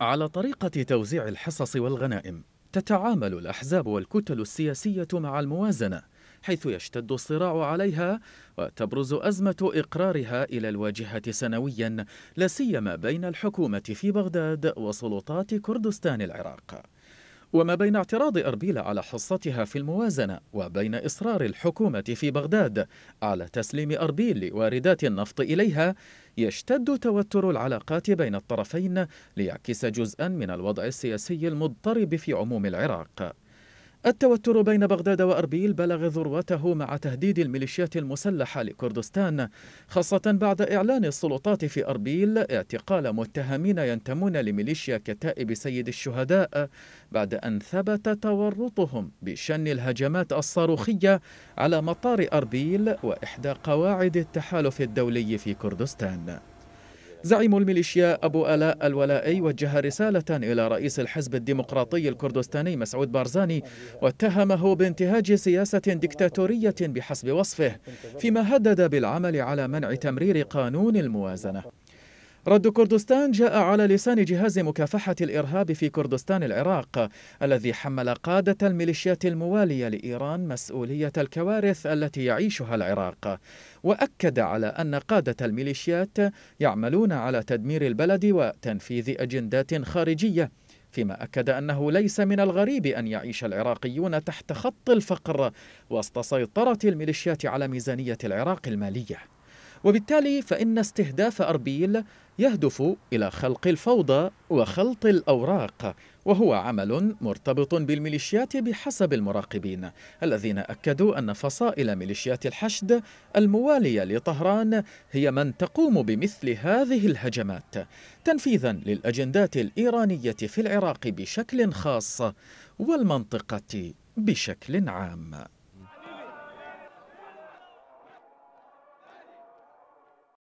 على طريقة توزيع الحصص والغنائم تتعامل الأحزاب والكتل السياسية مع الموازنة حيث يشتد الصراع عليها وتبرز أزمة إقرارها إلى الواجهة سنويا لا سيما بين الحكومة في بغداد وسلطات كردستان العراق وما بين اعتراض أربيل على حصتها في الموازنة وبين إصرار الحكومة في بغداد على تسليم أربيل لواردات النفط إليها يشتد توتر العلاقات بين الطرفين ليعكس جزءا من الوضع السياسي المضطرب في عموم العراق التوتر بين بغداد وأربيل بلغ ذروته مع تهديد الميليشيات المسلحة لكردستان خاصة بعد إعلان السلطات في أربيل اعتقال متهمين ينتمون لميليشيا كتائب سيد الشهداء بعد أن ثبت تورطهم بشن الهجمات الصاروخية على مطار أربيل وإحدى قواعد التحالف الدولي في كردستان زعيم الميليشيا أبو ألاء الولائي وجه رسالة إلى رئيس الحزب الديمقراطي الكردستاني مسعود بارزاني واتهمه بانتهاج سياسة ديكتاتورية بحسب وصفه فيما هدد بالعمل على منع تمرير قانون الموازنة رد كردستان جاء على لسان جهاز مكافحة الإرهاب في كردستان العراق الذي حمل قادة الميليشيات الموالية لإيران مسؤولية الكوارث التي يعيشها العراق وأكد على أن قادة الميليشيات يعملون على تدمير البلد وتنفيذ أجندات خارجية فيما أكد أنه ليس من الغريب أن يعيش العراقيون تحت خط الفقر وسط سيطرة الميليشيات على ميزانية العراق المالية وبالتالي فإن استهداف أربيل يهدف إلى خلق الفوضى وخلط الأوراق وهو عمل مرتبط بالميليشيات بحسب المراقبين الذين أكدوا أن فصائل ميليشيات الحشد الموالية لطهران هي من تقوم بمثل هذه الهجمات تنفيذا للأجندات الإيرانية في العراق بشكل خاص والمنطقة بشكل عام